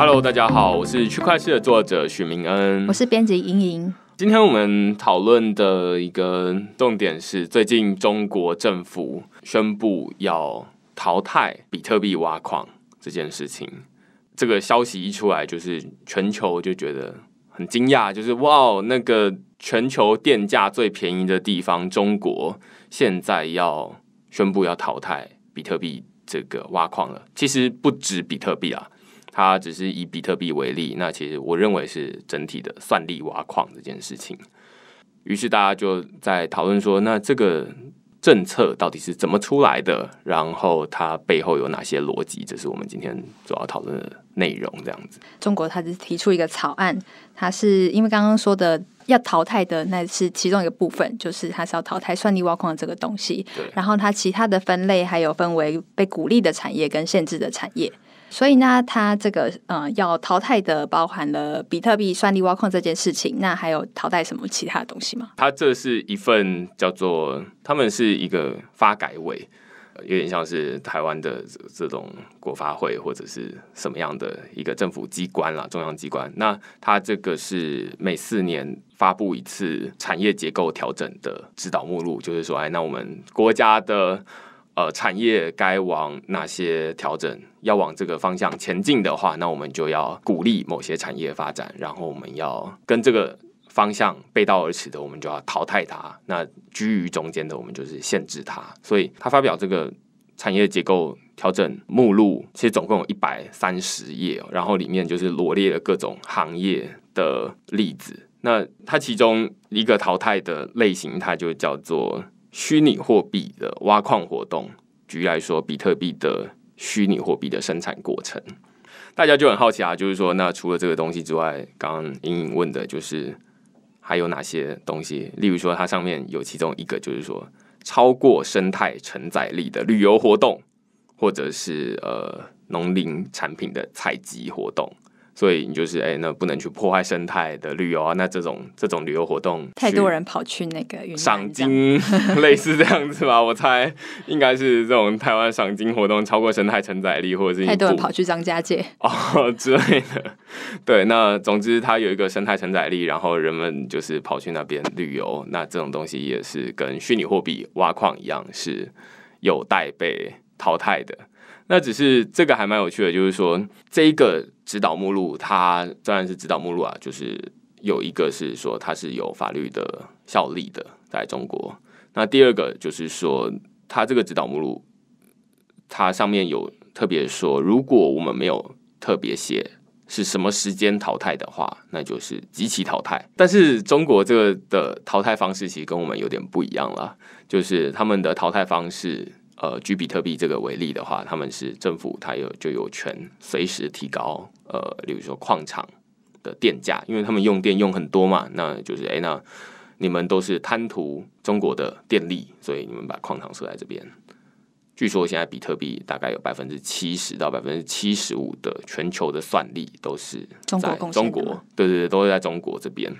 Hello，大家好，我是区块链的作者许明恩，我是编辑莹莹。今天我们讨论的一个重点是，最近中国政府宣布要淘汰比特币挖矿这件事情。这个消息一出来，就是全球就觉得很惊讶，就是哇，那个全球电价最便宜的地方——中国，现在要宣布要淘汰比特币这个挖矿了。其实不止比特币啊。它只是以比特币为例，那其实我认为是整体的算力挖矿这件事情。于是大家就在讨论说，那这个政策到底是怎么出来的？然后它背后有哪些逻辑？这是我们今天主要讨论的内容。这样子，中国它是提出一个草案，它是因为刚刚说的要淘汰的，那是其中一个部分，就是它是要淘汰算力挖矿的这个东西。对。然后它其他的分类还有分为被鼓励的产业跟限制的产业。所以呢，它这个呃，要淘汰的包含了比特币算力挖矿这件事情，那还有淘汰什么其他的东西吗？它这是一份叫做他们是一个发改委，有点像是台湾的这种国发会或者是什么样的一个政府机关啦，中央机关。那它这个是每四年发布一次产业结构调整的指导目录，就是说，哎，那我们国家的。呃，产业该往哪些调整？要往这个方向前进的话，那我们就要鼓励某些产业发展。然后，我们要跟这个方向背道而驰的，我们就要淘汰它。那居于中间的，我们就是限制它。所以，他发表这个产业结构调整目录，其实总共有一百三十页，然后里面就是罗列了各种行业的例子。那它其中一个淘汰的类型，它就叫做。虚拟货币的挖矿活动，举例来说，比特币的虚拟货币的生产过程，大家就很好奇啊。就是说，那除了这个东西之外，刚刚隐隐问的就是还有哪些东西？例如说，它上面有其中一个，就是说超过生态承载力的旅游活动，或者是呃农林产品的采集活动。所以你就是哎，那不能去破坏生态的旅游啊。那这种这种旅游活动，太多人跑去那个赏金，类似这样子吧。我猜应该是这种台湾赏金活动超过生态承载力，或者是太多人跑去张家界 哦之类的。对，那总之它有一个生态承载力，然后人们就是跑去那边旅游。那这种东西也是跟虚拟货币挖矿一样，是有待被淘汰的。那只是这个还蛮有趣的，就是说这一个指导目录，它当然是指导目录啊，就是有一个是说它是有法律的效力的，在中国。那第二个就是说，它这个指导目录，它上面有特别说，如果我们没有特别写是什么时间淘汰的话，那就是即其淘汰。但是中国这个的淘汰方式其实跟我们有点不一样了，就是他们的淘汰方式。呃，举比特币这个为例的话，他们是政府，它有就有权随时提高呃，例如说矿场的电价，因为他们用电用很多嘛。那就是哎，那你们都是贪图中国的电力，所以你们把矿场设在这边。据说现在比特币大概有百分之七十到百分之七十五的全球的算力都是中国，中国对对对，都是在中国这边。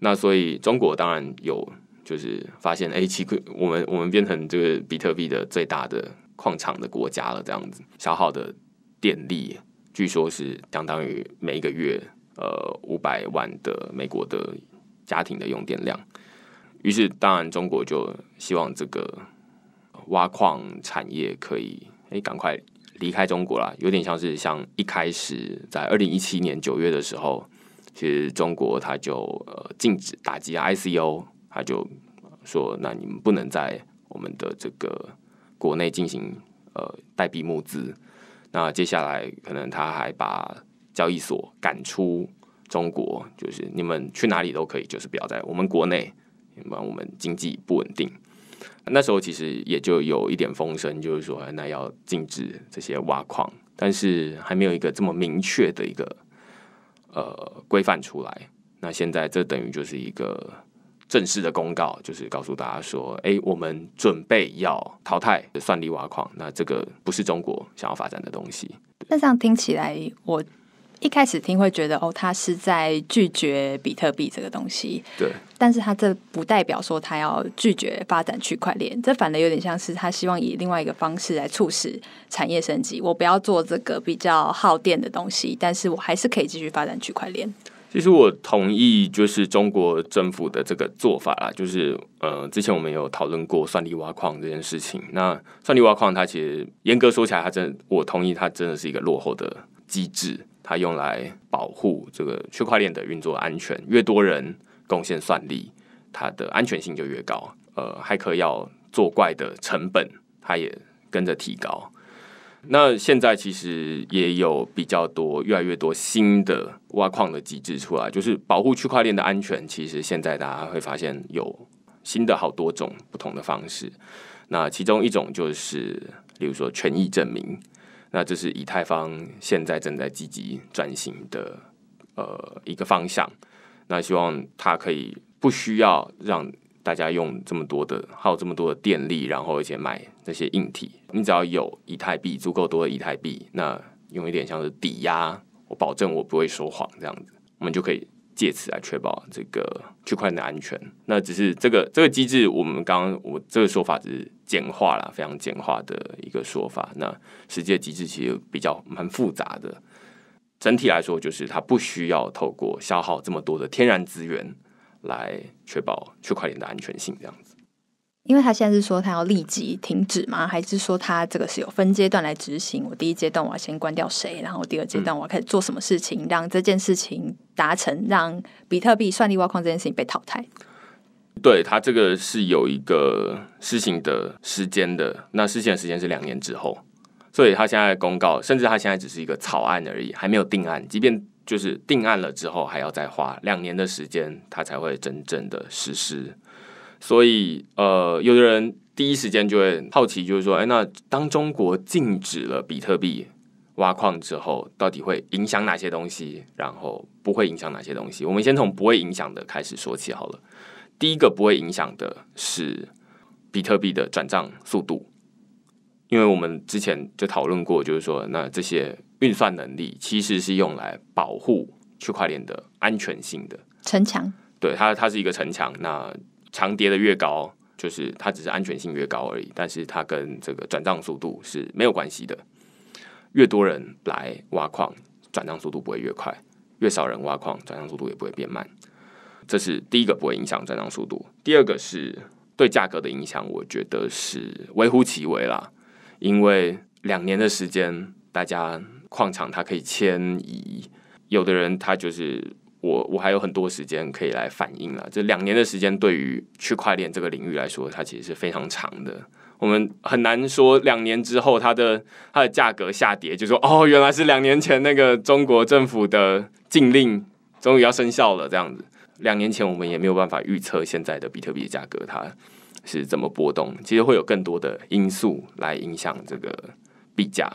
那所以中国当然有。就是发现哎，奇怪，我们我们变成这个比特币的最大的矿场的国家了，这样子消耗的电力据说是相当于每一个月呃五百万的美国的家庭的用电量。于是当然中国就希望这个挖矿产业可以哎赶快离开中国啦，有点像是像一开始在二零一七年九月的时候，其实中国它就呃禁止打击 ICO。他就说：“那你们不能在我们的这个国内进行呃代币募资。那接下来可能他还把交易所赶出中国，就是你们去哪里都可以，就是不要在我们国内，因为我们经济不稳定。那时候其实也就有一点风声，就是说那要禁止这些挖矿，但是还没有一个这么明确的一个呃规范出来。那现在这等于就是一个。”正式的公告就是告诉大家说，哎，我们准备要淘汰算力挖矿，那这个不是中国想要发展的东西。那这样听起来，我一开始听会觉得，哦，他是在拒绝比特币这个东西。对。但是他这不代表说他要拒绝发展区块链，这反而有点像是他希望以另外一个方式来促使产业升级。我不要做这个比较耗电的东西，但是我还是可以继续发展区块链。其实我同意，就是中国政府的这个做法啦。就是呃，之前我们有讨论过算力挖矿这件事情。那算力挖矿它其实严格说起来，它真我同意，它真的是一个落后的机制。它用来保护这个区块链的运作安全，越多人贡献算力，它的安全性就越高。呃，黑客要作怪的成本，它也跟着提高。那现在其实也有比较多、越来越多新的挖矿的机制出来，就是保护区块链的安全。其实现在大家会发现有新的好多种不同的方式。那其中一种就是，例如说权益证明，那这是以太坊现在正在积极转型的呃一个方向。那希望它可以不需要让。大家用这么多的耗这么多的电力，然后而且买那些硬体，你只要有以太币足够多的以太币，那用一点像是抵押，我保证我不会说谎这样子，我们就可以借此来确保这个区块链的安全。那只是这个这个机制，我们刚刚我这个说法只是简化了，非常简化的一个说法。那实际的机制其实比较蛮复杂的。整体来说，就是它不需要透过消耗这么多的天然资源。来确保区块链的安全性，这样子。因为他现在是说他要立即停止吗？还是说他这个是有分阶段来执行？我第一阶段我要先关掉谁，然后第二阶段我要开始做什么事情，让这件事情达成，让比特币算力挖矿这件事情被淘汰？对他这个是有一个施行的时间的，那施行的时间是两年之后，所以他现在公告，甚至他现在只是一个草案而已，还没有定案。即便就是定案了之后，还要再花两年的时间，它才会真正的实施。所以，呃，有的人第一时间就会好奇，就是说，哎，那当中国禁止了比特币挖矿之后，到底会影响哪些东西？然后不会影响哪些东西？我们先从不会影响的开始说起好了。第一个不会影响的是比特币的转账速度，因为我们之前就讨论过，就是说，那这些。运算能力其实是用来保护区块链的安全性的城墙，对它，它是一个城墙。那墙叠的越高，就是它只是安全性越高而已。但是它跟这个转账速度是没有关系的。越多人来挖矿，转账速度不会越快；越少人挖矿，转账速度也不会变慢。这是第一个不会影响转账速度。第二个是对价格的影响，我觉得是微乎其微啦，因为两年的时间，大家。矿场它可以迁移，有的人他就是我，我还有很多时间可以来反应了。这两年的时间对于区块链这个领域来说，它其实是非常长的。我们很难说两年之后它的它的价格下跌，就说哦，原来是两年前那个中国政府的禁令终于要生效了这样子。两年前我们也没有办法预测现在的比特币价格它是怎么波动，其实会有更多的因素来影响这个币价。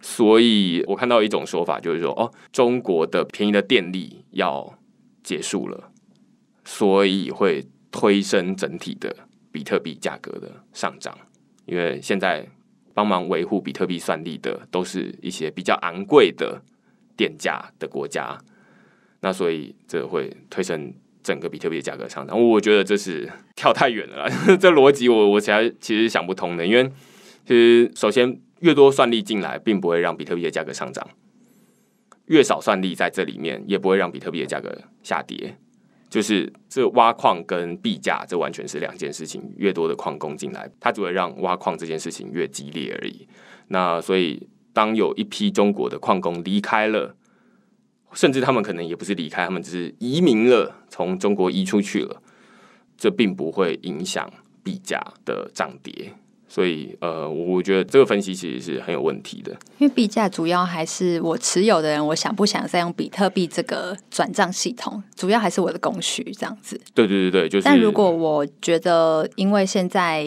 所以我看到一种说法，就是说，哦，中国的便宜的电力要结束了，所以会推升整体的比特币价格的上涨。因为现在帮忙维护比特币算力的，都是一些比较昂贵的电价的国家，那所以这会推升整个比特币价格上涨。我觉得这是跳太远了，这逻辑我我其实其实想不通的，因为其实首先。越多算力进来，并不会让比特币的价格上涨；越少算力在这里面，也不会让比特币的价格下跌。就是这挖矿跟币价，这完全是两件事情。越多的矿工进来，它只会让挖矿这件事情越激烈而已。那所以，当有一批中国的矿工离开了，甚至他们可能也不是离开，他们只是移民了，从中国移出去了，这并不会影响币价的涨跌。所以，呃，我我觉得这个分析其实是很有问题的。因为币价主要还是我持有的人，我想不想再用比特币这个转账系统，主要还是我的供需这样子。对对对对，就是。但如果我觉得因为现在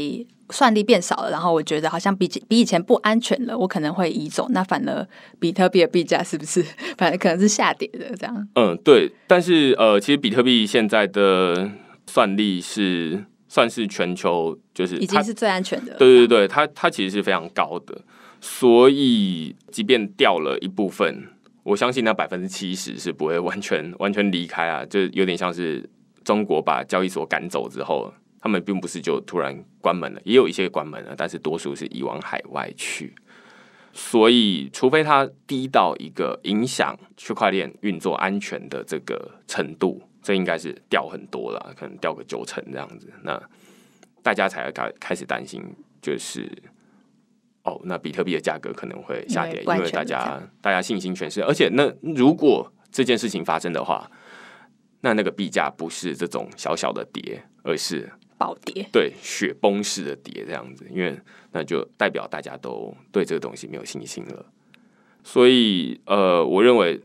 算力变少了，然后我觉得好像比比以前不安全了，我可能会移走，那反而比特币的币价是不是反而可能是下跌的？这样。嗯，对。但是，呃，其实比特币现在的算力是。算是全球，就是已经是最安全的。对对对，它它其实是非常高的，所以即便掉了一部分，我相信那百分之七十是不会完全完全离开啊，就有点像是中国把交易所赶走之后，他们并不是就突然关门了，也有一些关门了，但是多数是移往海外去。所以，除非它低到一个影响区块链运作安全的这个程度。这应该是掉很多了，可能掉个九成这样子。那大家才开开始担心，就是哦，那比特币的价格可能会下跌，因为大家大家信心全失。而且，那如果这件事情发生的话，那那个币价不是这种小小的跌，而是暴跌，对雪崩式的跌这样子。因为那就代表大家都对这个东西没有信心了。所以，呃，我认为。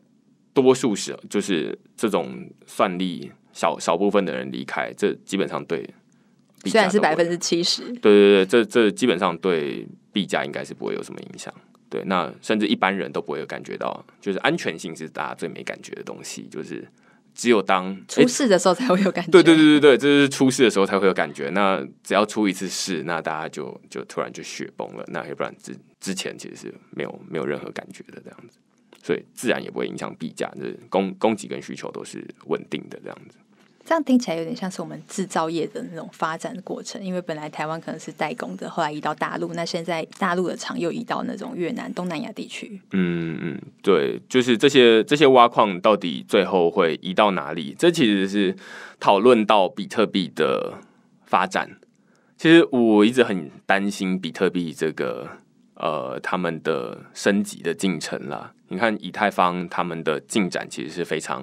多数是就是这种算力，小小部分的人离开，这基本上对。虽然是百分之七十，对对对，这这基本上对币价应该是不会有什么影响。对，那甚至一般人都不会有感觉到，就是安全性是大家最没感觉的东西，就是只有当出事的时候才会有感觉。对对对对对，这是出事的时候才会有感觉。那只要出一次事，那大家就就突然就雪崩了。那要不然之之前其实是没有没有任何感觉的这样子。对，自然也不会影响币价，就是供供给跟需求都是稳定的这样子。这样听起来有点像是我们制造业的那种发展的过程，因为本来台湾可能是代工的，后来移到大陆，那现在大陆的厂又移到那种越南、东南亚地区。嗯嗯，对，就是这些这些挖矿到底最后会移到哪里？这其实是讨论到比特币的发展。其实我一直很担心比特币这个。呃，他们的升级的进程了，你看以太坊他们的进展其实是非常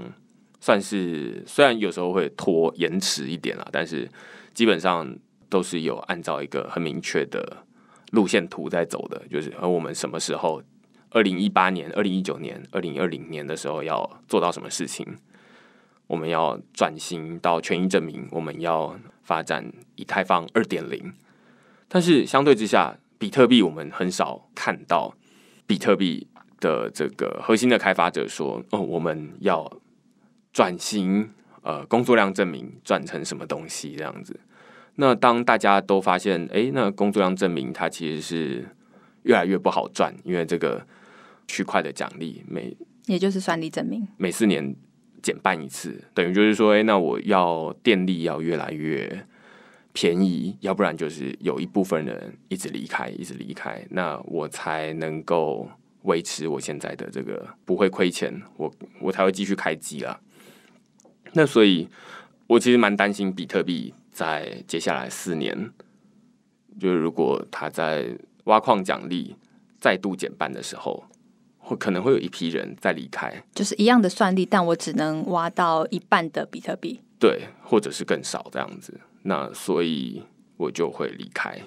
算是，虽然有时候会拖延迟一点了，但是基本上都是有按照一个很明确的路线图在走的，就是，而我们什么时候，二零一八年、二零一九年、二零二零年的时候要做到什么事情，我们要转型到权益证明，我们要发展以太坊二点零，但是相对之下。比特币我们很少看到，比特币的这个核心的开发者说：“哦，我们要转型，呃，工作量证明转成什么东西这样子。”那当大家都发现，哎，那工作量证明它其实是越来越不好赚，因为这个区块的奖励每也就是算力证明每四年减半一次，等于就是说，哎，那我要电力要越来越。便宜，要不然就是有一部分人一直离开，一直离开，那我才能够维持我现在的这个不会亏钱，我我才会继续开机啦。那所以，我其实蛮担心比特币在接下来四年，就是如果它在挖矿奖励再度减半的时候，会可能会有一批人在离开，就是一样的算力，但我只能挖到一半的比特币，对，或者是更少这样子。那所以，我就会离开。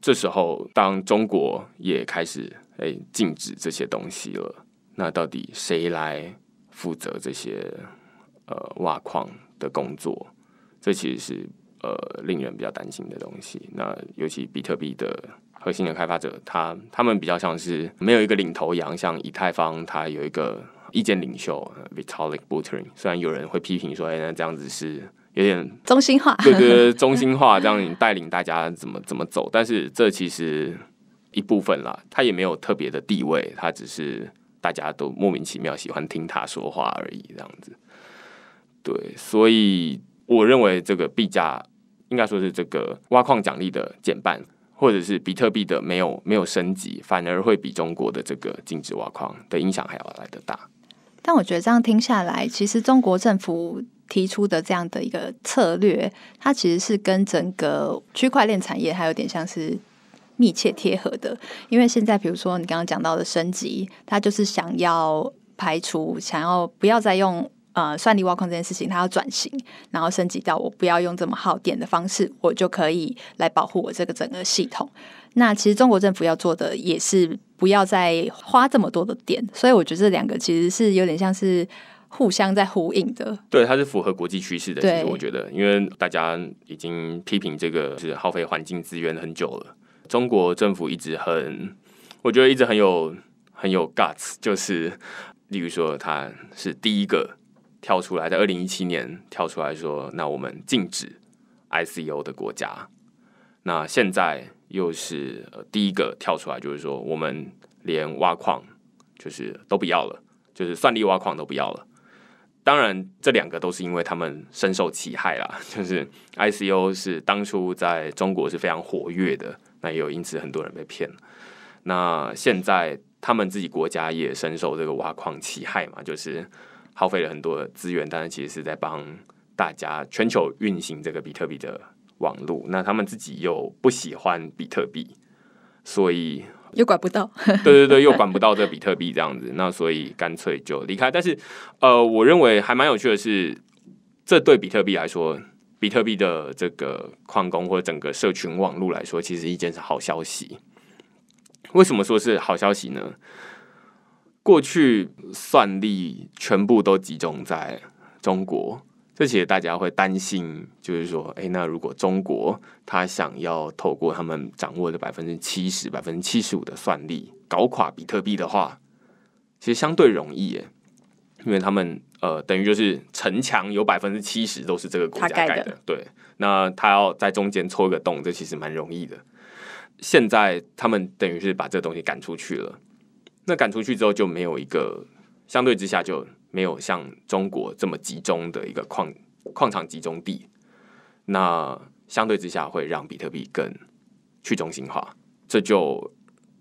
这时候，当中国也开始哎禁止这些东西了，那到底谁来负责这些呃挖矿的工作？这其实是呃令人比较担心的东西。那尤其比特币的核心的开发者，他他们比较像是没有一个领头羊，像以太坊，他有一个意见领袖 Vitalik Buterin。虽然有人会批评说，哎，那这样子是。有点中心化，各个中心化，让你带领大家怎么怎么走。但是这其实一部分啦，他也没有特别的地位，他只是大家都莫名其妙喜欢听他说话而已，这样子。对，所以我认为这个币价，应该说是这个挖矿奖励的减半，或者是比特币的没有没有升级，反而会比中国的这个禁止挖矿的影响还要来得大。但我觉得这样听下来，其实中国政府。提出的这样的一个策略，它其实是跟整个区块链产业还有点像是密切贴合的。因为现在，比如说你刚刚讲到的升级，它就是想要排除，想要不要再用呃算力挖矿这件事情，它要转型，然后升级到我不要用这么耗电的方式，我就可以来保护我这个整个系统。那其实中国政府要做的也是不要再花这么多的电，所以我觉得这两个其实是有点像是。互相在呼应的，对，它是符合国际趋势的。其实我觉得，因为大家已经批评这个是耗费环境资源很久了。中国政府一直很，我觉得一直很有很有 guts，就是例如说，他是第一个跳出来，在二零一七年跳出来说，那我们禁止 ICO 的国家。那现在又是呃、第一个跳出来，就是说，我们连挖矿就是都不要了，就是算力挖矿都不要了。当然，这两个都是因为他们深受其害啦。就是 ICO 是当初在中国是非常活跃的，那也有因此很多人被骗。那现在他们自己国家也深受这个挖矿其害嘛，就是耗费了很多资源，但是其实是在帮大家全球运行这个比特币的网络。那他们自己又不喜欢比特币，所以。又管不到，对对对，又管不到这比特币这样子，那所以干脆就离开。但是，呃，我认为还蛮有趣的是，这对比特币来说，比特币的这个矿工或者整个社群网络来说，其实一件是好消息。为什么说是好消息呢？过去算力全部都集中在中国。这其实大家会担心，就是说，哎，那如果中国他想要透过他们掌握的百分之七十、百分之七十五的算力搞垮比特币的话，其实相对容易，因为他们呃，等于就是城墙有百分之七十都是这个国家盖的，对。那他要在中间戳一个洞，这其实蛮容易的。现在他们等于是把这东西赶出去了，那赶出去之后就没有一个相对之下就。没有像中国这么集中的一个矿矿场集中地，那相对之下会让比特币更去中心化，这就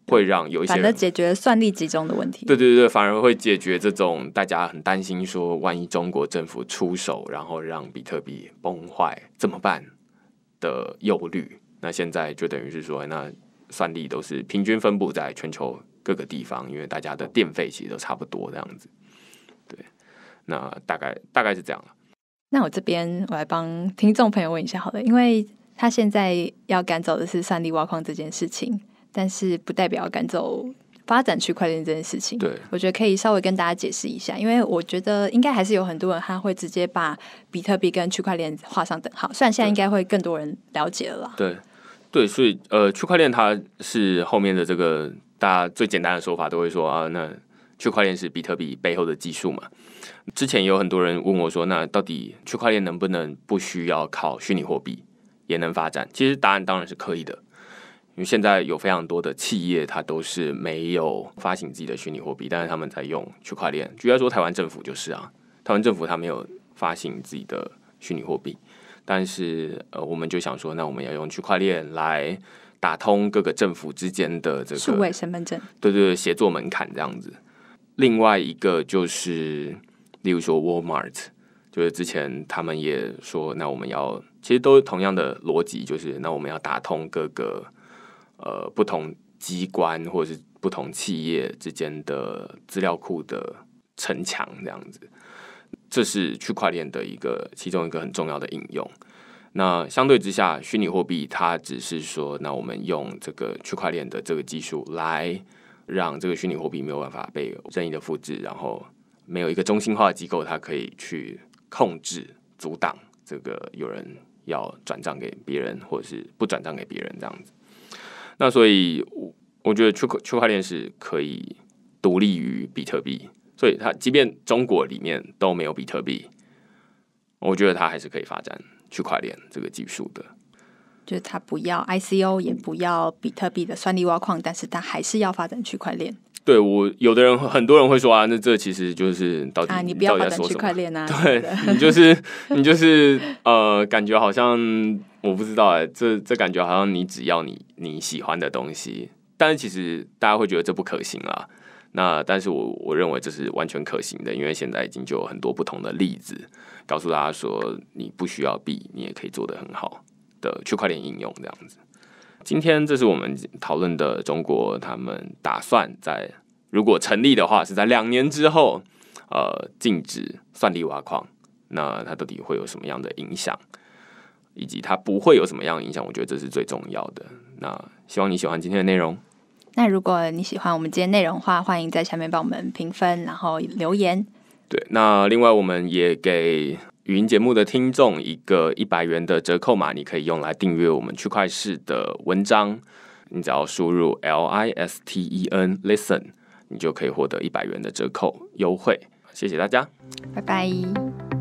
会让有一些人解决算力集中的问题。对对对，反而会解决这种大家很担心说，万一中国政府出手，然后让比特币崩坏怎么办的忧虑。那现在就等于是说，那算力都是平均分布在全球各个地方，因为大家的电费其实都差不多这样子。那大概大概是这样了。那我这边我来帮听众朋友问一下好了，因为他现在要赶走的是算力挖矿这件事情，但是不代表赶走发展区块链这件事情。对，我觉得可以稍微跟大家解释一下，因为我觉得应该还是有很多人他会直接把比特币跟区块链画上等号，虽然现在应该会更多人了解了。对，对，所以呃，区块链它是后面的这个，大家最简单的说法都会说啊，那区块链是比特币背后的技术嘛。之前有很多人问我说：“那到底区块链能不能不需要靠虚拟货币也能发展？”其实答案当然是可以的，因为现在有非常多的企业，它都是没有发行自己的虚拟货币，但是他们在用区块链。举要说，台湾政府就是啊，台湾政府它没有发行自己的虚拟货币，但是呃，我们就想说，那我们要用区块链来打通各个政府之间的这个数位身份证，对对对，协作门槛这样子。另外一个就是。例如说，Walmart，就是之前他们也说，那我们要其实都是同样的逻辑，就是那我们要打通各个呃不同机关或者是不同企业之间的资料库的城墙，这样子。这是区块链的一个其中一个很重要的应用。那相对之下，虚拟货币它只是说，那我们用这个区块链的这个技术来让这个虚拟货币没有办法被任意的复制，然后。没有一个中心化的机构，它可以去控制、阻挡这个有人要转账给别人，或者是不转账给别人这样子。那所以，我我觉得区区块链是可以独立于比特币，所以它即便中国里面都没有比特币，我觉得它还是可以发展区块链这个技术的。就是它不要 ICO，也不要比特币的算力挖矿，但是它还是要发展区块链。对我，有的人，很多人会说啊，那这其实就是到底到底在说什么？对，你就是你就是呃，感觉好像我不知道哎，这这感觉好像你只要你你喜欢的东西，但是其实大家会觉得这不可行啊。那但是我我认为这是完全可行的，因为现在已经就有很多不同的例子告诉大家说，你不需要币，你也可以做的很好的区块链应用，这样子。今天，这是我们讨论的中国，他们打算在如果成立的话，是在两年之后，呃，禁止算力挖矿。那它到底会有什么样的影响，以及它不会有什么样的影响？我觉得这是最重要的。那希望你喜欢今天的内容。那如果你喜欢我们今天内容的话，欢迎在下面帮我们评分，然后留言。对，那另外我们也给。语音节目的听众，一个一百元的折扣码，你可以用来订阅我们区块市的文章。你只要输入 L I S T E N Listen，你就可以获得一百元的折扣优惠。谢谢大家，拜拜。